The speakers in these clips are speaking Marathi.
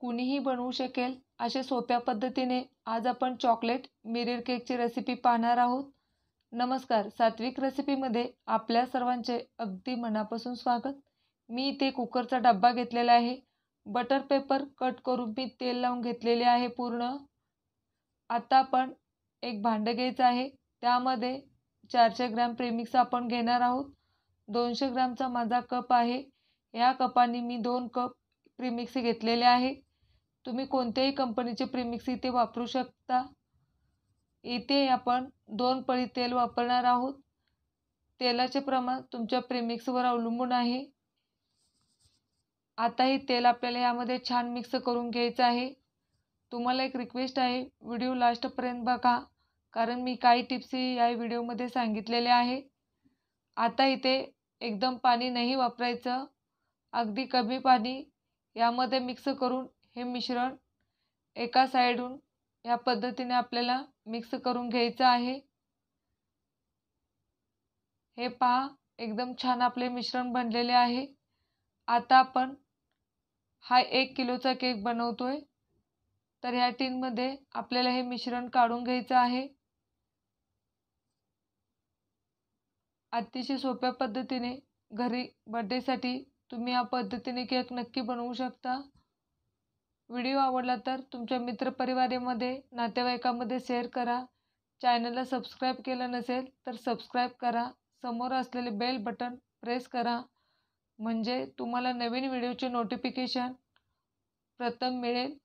कुणीही बनवू शकेल अशा सोप्या पद्धतीने आज आपण चॉकलेट मिरर केकची रेसिपी पाहणार आहोत नमस्कार सात्विक रेसिपीमध्ये आपल्या सर्वांचे अगदी मनापासून स्वागत मी इथे कुकरचा डब्बा घेतलेला आहे बटर पेपर कट करून मी तेल लावून घेतलेले आहे पूर्ण आता आपण एक भांडं घ्यायचं आहे त्यामध्ये चारशे ग्रॅम प्रेमिक्स आपण घेणार आहोत दोनशे ग्रॅमचा माझा कप आहे या कपाने मी दोन कप प्रीमिक्स घेतलेले आहे तुम्ही कोणत्याही कंपनीचे प्रीमिक्स इथे वापरू शकता इथे आपण दोन पळी तेल वापरणार आहोत तेलाचे प्रमाण तुमच्या प्रिमिक्सवर अवलंबून आहे आता हे तेल आपल्याला यामध्ये छान मिक्स करून घ्यायचं आहे तुम्हाला एक रिक्वेस्ट आहे व्हिडिओ लास्टपर्यंत बघा कारण मी काही टिप्स या व्हिडिओमध्ये सांगितलेले आहे आता इथे एकदम पाणी नाही वापरायचं अगदी कमी पाणी यामध्ये मिक्स करून हे मिश्रण एका साईडहून ह्या पद्धतीने आपल्याला मिक्स करून घ्यायचं आहे हे पहा एकदम छान आपले मिश्रण बनलेले आहे आता आपण हा एक किलोचा केक बनवतोय तर ह्या टीनमध्ये आपल्याला हे मिश्रण काढून घ्यायचं आहे अतिशय सोप्या पद्धतीने घरी बड्डेसाठी तुम्ही या पद्धतीने केक नक्की बनवू शकता व्हिडिओ आवडला तर तुमच्या मित्रपरिवारामध्ये नातेवाईकामध्ये शेअर करा चॅनलला सबस्क्राईब केलं नसेल तर सबस्क्राईब करा समोर असलेले बेल बटन प्रेस करा म्हणजे तुम्हाला नवीन व्हिडिओचे नोटिफिकेशन प्रथम मिळेल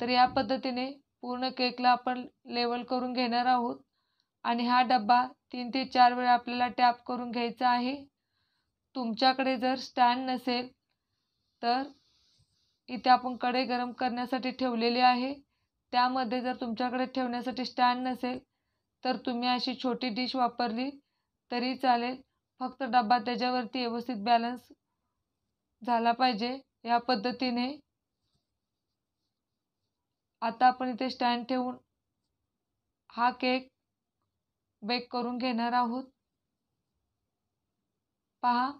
तर या पद्धतीने पूर्ण केकला आपण लेवल करून घेणार आहोत आणि हा डब्बा तीन ते चार वेळा आपल्याला टॅप करून घ्यायचा आहे तुमच्याकडे जर स्टँड नसेल तर इथे आपण कढई गरम करण्यासाठी ठेवलेली आहे त्यामध्ये जर तुमच्याकडे ठेवण्यासाठी स्टँड नसेल तर तुम्ही अशी छोटी डिश वापरली तरी चालेल फक्त डबा त्याच्यावरती व्यवस्थित बॅलन्स झाला पाहिजे या पद्धतीने आता आपण इथे स्टँड ठेवून हा केक बेक करून घेणार आहोत पहा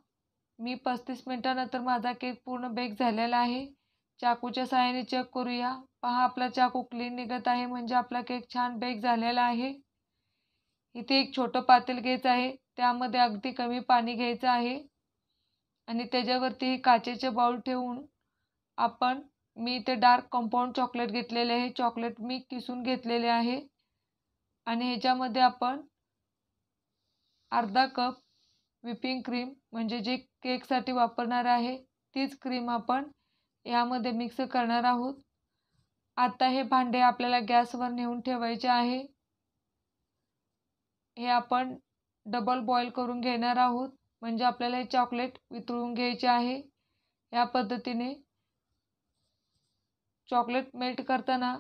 मी पस्तीस मिनटानंतर माझा केक पूर्ण बेक झालेला आहे चाकूच्या सहाय्याने चेक करूया पहा आपला चाकू क्लीन निघत आहे म्हणजे आपला केक छान बेक झालेला आहे इथे एक छोटं पातेल घ्यायचं आहे त्यामध्ये अगदी कमी पाणी घ्यायचं आहे आणि त्याच्यावरती काचेचे बाउल ठेवून आपण मी इथे डार्क कंपाऊंड चॉकलेट घेतलेले आहे चॉकलेट मी किसून घेतलेले आहे आणि ह्याच्यामध्ये आपण अर्धा कप व्हिपिंग क्रीम म्हणजे जे केकसाठी वापरणार आहे तीच क्रीम आपण यामध्ये मिक्स करणार आहोत आता हे भांडे आपल्याला गॅसवर नेऊन ठेवायचे आहे हे आपण डबल बॉईल करून घेणार आहोत म्हणजे आपल्याला हे चॉकलेट वितळून घ्यायचे आहे या पद्धतीने चॉकलेट मेल्ट करताना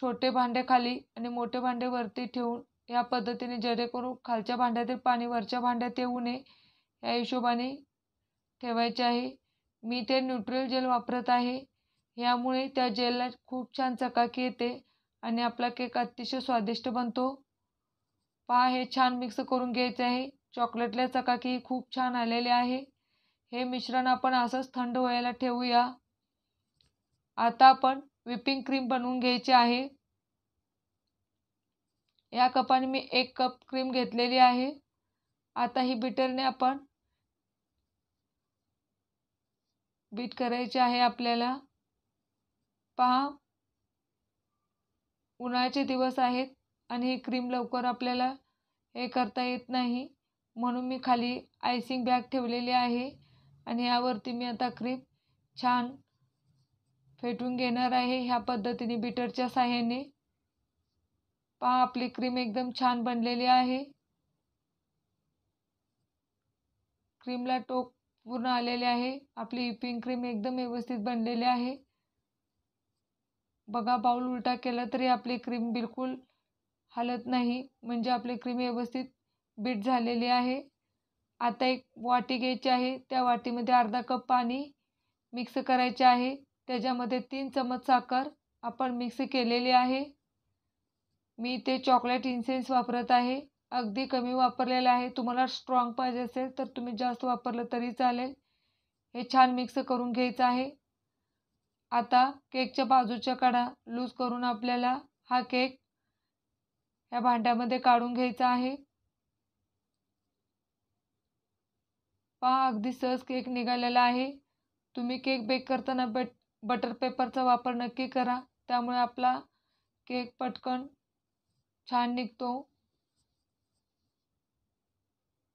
छोटे भांडे खाली आणि मोठे भांडे वरती ठेवून या पद्धतीने जेणेकरून खालच्या भांड्यातील पाणी वरच्या भांड्यात येऊ नये या हिशोबाने ठेवायचे आहे मी ते न्यूट्रल जेल वापरत आहे यामुळे त्या जेलला खूप छान चकाकी येते आणि आपला केक अतिशय स्वादिष्ट बनतो पहा हे छान मिक्स करून घ्यायचे आहे चॉकलेटला चकाकी खूप छान आलेले आहे हे मिश्रण आपण असंच थंड व्हायला ठेवूया आता आपण व्हिपिंग क्रीम बनवून घ्यायची आहे या कपाने मी एक कप क्रीम घेतलेली आहे आता ही बिटरने आपण बीट करायचे आहे आपल्याला पहा उन्हाळ्याचे दिवस आहेत आणि हे क्रीम लवकर आपल्याला हे करता येत नाही म्हणून मी खाली आयसिंग बॅग ठेवलेली आहे आणि यावरती मी आता क्रीम छान फेटून घेणार आहे ह्या पद्धतीने बीटरच्या साह्याने पहा आपली क्रीम एकदम छान बनलेली आहे क्रीमला टोक पूर्ण आलेले आहे आपली इपिंग क्रीम एकदम व्यवस्थित बनलेली आहे बघा बाऊल उलटा केला तरी आपली क्रीम बिलकुल हलत नाही म्हणजे आपली क्रीम व्यवस्थित बीट झालेली आहे आता एक वाटी घ्यायची आहे त्या वाटीमध्ये अर्धा कप पाणी मिक्स करायचे आहे त्याच्यामध्ये तीन चमच साखर आपण मिक्स केलेली आहे मी ते चॉकलेट इन्सेन्स वापरत आहे अगदी कमी वापरलेलं आहे तुम्हाला स्ट्रॉंग पाहिजे असेल तर तुम्ही जास्त वापरलं तरी चालेल हे छान मिक्स करून घ्यायचं आहे आता केकच्या बाजूच्या कडा लूज करून आपल्याला हा केक ह्या भांड्यामध्ये काढून घ्यायचा आहे पहा अगदी सहज केक निघालेला आहे तुम्ही केक बेक करताना बट बटर पेपरचा वापर नक्की करा त्यामुळे आपला केक पटकन छान निघतो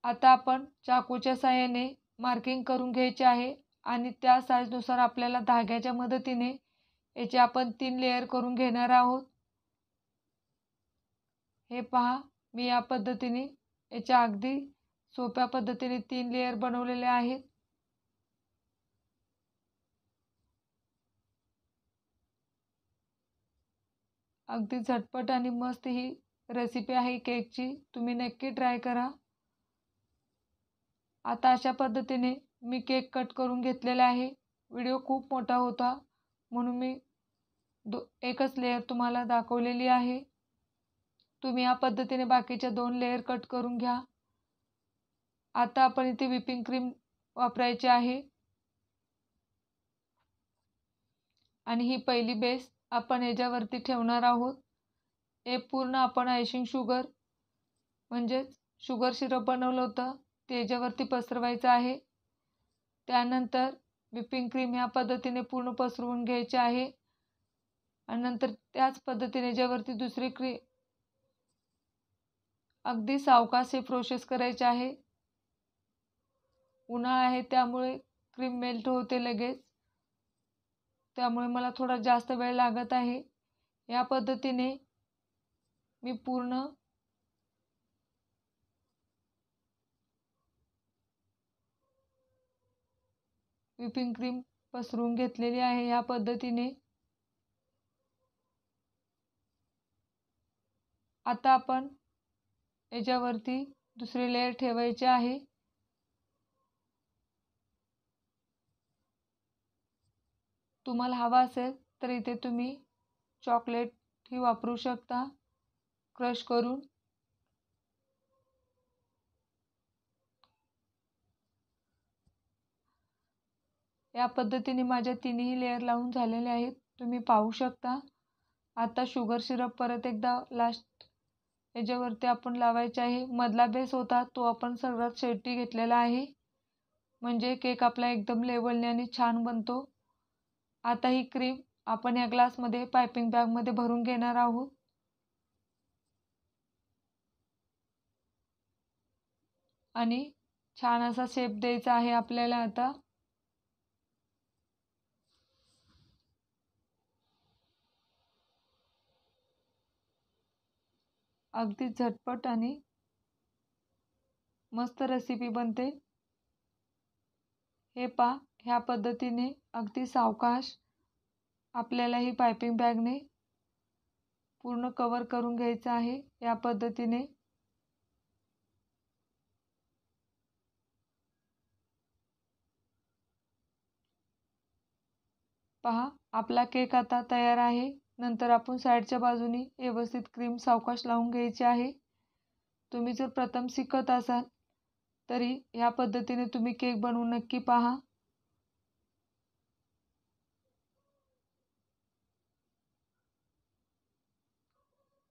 आता आपण चाकूच्या साह्याने मार्किंग करून घ्यायचे आहे आणि त्या साईजनुसार आपल्याला धाग्याच्या मदतीने याचे आपण तीन लेयर करून घेणार आहोत हे पहा मी या पद्धतीने याच्या अगदी सोप्या पद्धतीने तीन लेयर बनवलेले आहेत अगदी झटपट आणि मस्त ही रेसिपी आहे केकची तुम्ही नक्की ट्राय करा आता अशा पद्धतीने मी केक कट करून घेतलेला आहे व्हिडिओ खूप मोठा होता म्हणून मी दो एकच लेअर तुम्हाला दाखवलेली आहे तुम्ही या पद्धतीने बाकीच्या दोन लेअर कट करून घ्या आता आपण इथे व्हिपिंग क्रीम वापरायची आहे आणि ही पहिली बेस आपण याच्यावरती ठेवणार आहोत हे पूर्ण आपण आयशिंग शुगर म्हणजेच शुगर शिरप बनवलं होतं त्याच्यावरती पसरवायचं आहे त्यानंतर विपिंग क्रीम ह्या पद्धतीने पूर्ण पसरवून घ्यायचे आहे आणि नंतर त्याच पद्धतीने ज्यावरती दुसरी क्रीम अगदी सावकाश हे प्रोसेस करायचे आहे उन्हाळा आहे त्यामुळे क्रीम मेल्ट होते लगेच त्यामुळे मला थोडा जास्त वेळ लागत आहे या पद्धतीने मी पूर्ण विपिंग क्रीम पसरून घेतलेली आहे या पद्धतीने आता आपण याच्यावरती दुसरी लेअर ठेवायचे आहे तुम्हाला हवा असेल तर इथे तुम्ही चॉकलेट ही वापरू शकता क्रश करून या पद्धतीने माझ्या तिन्ही लेअर लावून झालेले आहेत तुम्ही पाहू शकता आता शुगर सिरप परत एकदा लास्ट याच्यावरती आपण लावायचे आहे मधला बेस होता तो आपण सर्वात शेवटी घेतलेला आहे म्हणजे केक आपला एकदम लेवलने आणि छान बनतो आता ही क्रीम आपण या ग्लासमध्ये पायपिंग बॅगमध्ये भरून घेणार आहोत आणि छान असा शेप द्यायचा आहे आपल्याला आता अगदी झटपट आणि मस्त रेसिपी बनते हे पा ह्या पद्धतीने अगदी सावकाश आपल्याला ही पायपिंग बॅगने पूर्ण कवर करून घ्यायचं आहे या पद्धतीने पहा आपला केक आता तयार आहे नंतर आपण साईडच्या बाजूनी व्यवस्थित क्रीम सावकाश लावून घ्यायची आहे तुम्ही जर प्रथम शिकत असाल तरी ह्या पद्धतीने तुम्ही केक बनवून नक्की पहा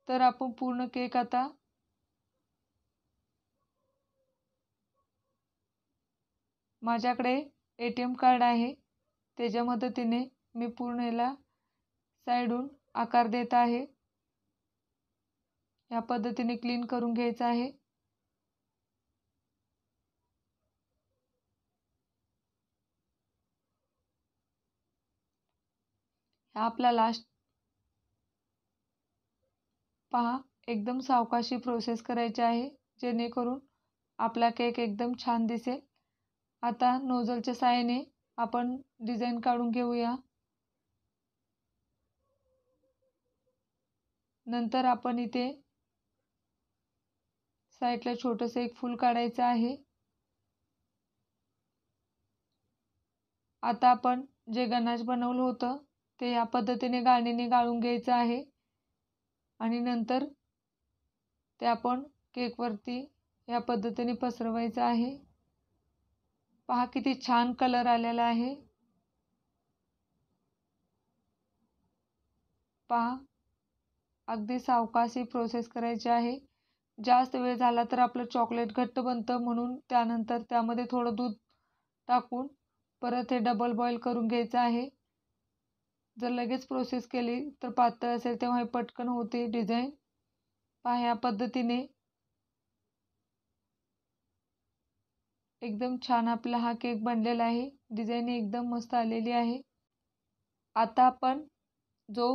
तर आपण पूर्ण केक आता माझ्याकडे ए टी एम कार्ड आहे त्याच्या मदतीने मी पूर्ण याला साईडून आकार देत आहे या पद्धतीने क्लीन करून घ्यायचं आहे आपला लास्ट पहा एकदम सावकाशी प्रोसेस करायची आहे जेणेकरून आपला केक एकदम छान दिसेल आता नोझलच्या साहाय्याने आपण डिझाईन काढून घेऊया नंतर आपण इथे साईडला छोटंसं एक फूल काढायचं आहे आता आपण जे गणाश बनवलं होतं ते या पद्धतीने गाणीने गाळून घ्यायचं आहे आणि नंतर ते आपण केकवरती या पद्धतीने पसरवायचं आहे पहा किती छान कलर आलेला आहे पहा अगदी सावकाश ही प्रोसेस करायची आहे जास्त वेळ झाला तर आपलं चॉकलेट घट्ट बनतं म्हणून त्यानंतर त्यामध्ये थोडं दूध टाकून परत हे डबल बॉईल करून घ्यायचं आहे जर लगेच प्रोसेस केली तर पातळ असेल तेव्हा हे पटकन होते डिझाईन पहा पद्धतीने एकदम छान आपला हा केक बनलेला आहे डिझाईन एकदम मस्त आलेली आहे आता आपण जो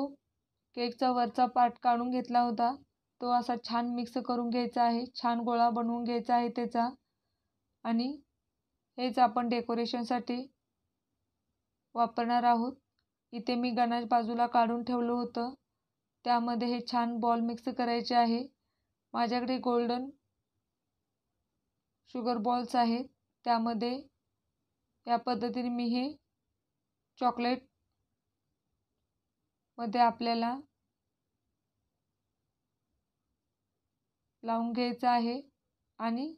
केकचा वरचा पार्ट काढून घेतला होता तो असा छान मिक्स करून घ्यायचा आहे छान गोळा बनवून घ्यायचा आहे त्याचा आणि हेच आपण डेकोरेशनसाठी वापरणार आहोत इथे मी गणेश बाजूला काढून ठेवलं होतं त्यामध्ये हे छान बॉल मिक्स करायचे आहे माझ्याकडे गोल्डन शुगर बॉल्स आहेत त्यामध्ये या पद्धतीने मी हे चॉकलेट मध्ये आपल्याला लावून घ्यायचं आहे आणि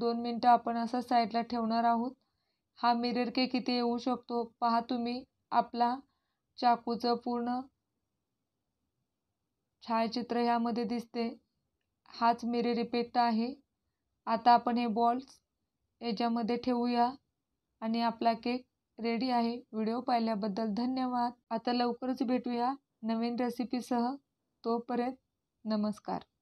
दोन मिनटं आपण असं साईडला ठेवणार आहोत हा मिरर केक इथे येऊ शकतो पहा तुम्ही आपला चाकूचं पूर्ण छायाचित्र ह्यामध्ये दिसते हाच मिरर इफेक्ट आहे आता आपण हे बॉल्स याच्यामध्ये ठेवूया आणि आपला केक रेडी आहे व्हिडिओ पाहिल्याबद्दल धन्यवाद आता लवकरच भेटूया नवीन रेसिपीसह तोपर्यंत नमस्कार